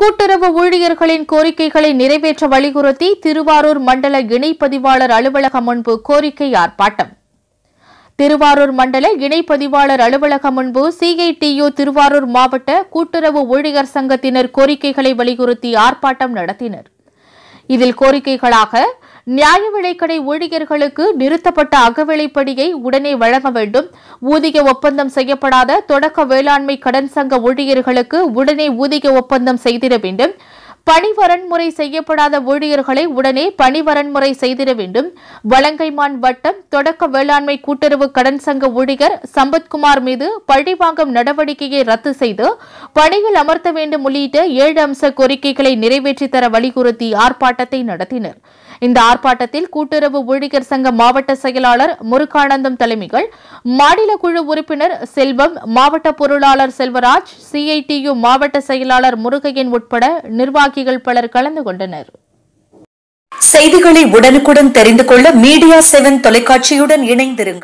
கூட்டுறவு ஊழியர்களின் கோரிக்கைகளை நிறைவேற்ற வலியுறுத்தி திருவாரூர் மண்டல இணைப்பதிவாளர் அலுவலகம் முன்பு கோரிக்கை ஆர்ப்பாட்டம் திருவாரூர் மண்டல இணைப்பதிவாளர் அலுவலகம் முன்பு சிஐடியு திருவாரூர் மாவட்ட கூட்டுறவு ஊழியர் சங்கத்தினர் கோரிக்கைகளை வலியுறுத்தி ஆர்ப்பாட்டம் நடத்தினர் இதில் கோரிக்கைகளாக நியாய விலைக்கடை ஊழியர்களுக்கு நிறுத்தப்பட்ட அகவிலைப்படியை உடனே வழங்க வேண்டும் ஊதிய ஒப்பந்தம் செய்யப்படாத தொடக்க வேளாண்மை கடன் சங்க ஊழியர்களுக்கு உடனே ஊதிய ஒப்பந்தம் செய்திட வேண்டும் பணி வரன்முறை செய்யப்படாத ஊழியர்களை உடனே பணி வரன்முறை செய்திட வேண்டும் வலங்கைமான் வட்டம் தொடக்க வேளாண்மை கூட்டுறவு கடன் சங்க ஊழியர் சம்பத்குமார் மீது பழிவாங்கும் நடவடிக்கையை ரத்து செய்து பணியில் அமர்த்த வேண்டும் உள்ளிட்ட ஏழு அம்ச கோரிக்கைகளை நிறைவேற்றித்தர வலியுறுத்தி ஆர்ப்பாட்டத்தை நடத்தினர் இந்த ஆர்ப்பாட்டத்தில் கூட்டுறவு ஊழியர் சங்க மாவட்ட செயலாளர் முருகானந்தம் தலைமைகள் மாநில குழு உறுப்பினர் செல்வம் மாவட்ட பொருளாளர் செல்வராஜ் சிஐடியு மாவட்ட செயலாளர் முருகையன் உட்பட நிர்வாக நிர்வாகிகள் பலர் கலந்து கொண்டனர் செய்திகளை உடனுக்குடன் தெரிந்து கொள்ள மீடியா செவன் தொலைக்காட்சியுடன் இணைந்திருங்கள்